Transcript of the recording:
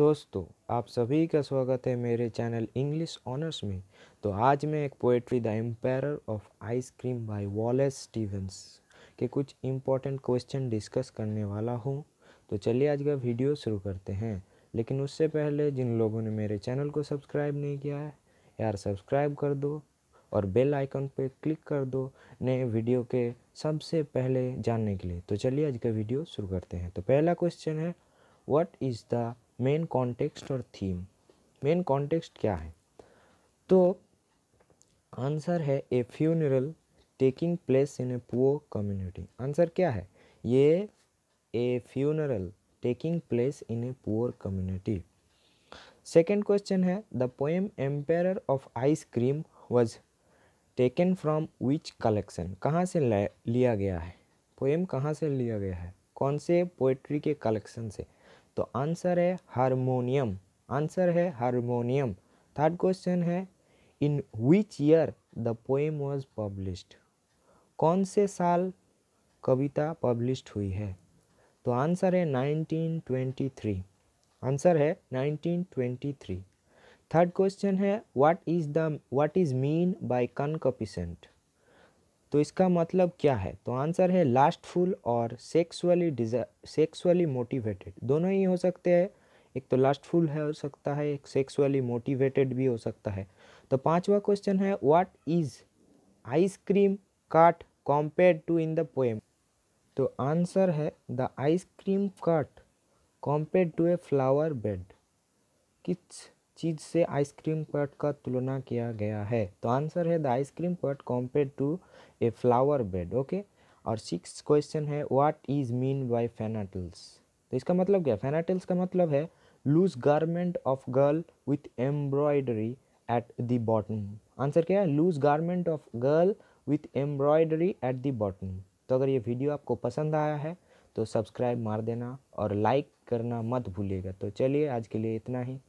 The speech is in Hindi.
दोस्तों आप सभी का स्वागत है मेरे चैनल इंग्लिश ऑनर्स में तो आज मैं एक poetry the empire of ice cream by Wallace Stevens के कुछ इम्पोर्टेंट क्वेश्चन डिस्कस करने वाला हूँ तो चलिए आज का वीडियो शुरू करते हैं लेकिन उससे पहले जिन लोगों ने मेरे चैनल को सब्सक्राइब नहीं किया है यार सब्सक्राइब कर दो और बेल आइकन पर क्लिक कर दो नए वीडियो के सबसे पहले जानने के लिए तो चलिए आज का वीडियो शुरू करते हैं तो पहला क्वेश्चन है what is the main context और थीम मेन कॉन्टेक्स्ट क्या है तो आंसर है a funeral taking place in a poor community answer क्या है ये a funeral taking place in a poor community second question है the poem empire of ice cream was taken from which collection कहाँ से लिया गया है पोएम कहाँ से लिया गया है कौन से पोइट्री के कलेक्शन से तो आंसर है हारमोनियम आंसर है हारमोनियम थर्ड क्वेश्चन है in which year the poem was published कौन से साल कविता पब्लिश्ड हुई है तो आंसर है 1923 आंसर है 1923 थर्ड क्वेश्चन है what is the what is mean by concupiscent तो इसका मतलब क्या है तो आंसर है लास्टफुल और सेक्सुअली डिजा सेक्सुअली मोटिवेटेड दोनों ही हो सकते हैं एक तो लास्टफुल है हो सकता है एक सेक्सुअली मोटिवेटेड भी हो सकता है तो पांचवा क्वेश्चन है what is ice cream cart compare to in the poem तो आंसर है the ice cream cart compare to a flower bed किस चीज़ से आइसक्रीम पर्ट का तुलना किया गया है तो आंसर है the ice cream cart compare to a flower bed okay और सिक्स क्वेश्चन है what is mean by fantails तो इसका मतलब क्या फेनाटल्स का मतलब है loose garment of girl with embroidery at the bottom answer क्या है loose garment of girl with embroidery at the bottom तो अगर ये वीडियो आपको पसंद आया है तो सब्सक्राइब मार देना और लाइक करना मत भूलिएगा तो चलिए आज के लिए इतना ही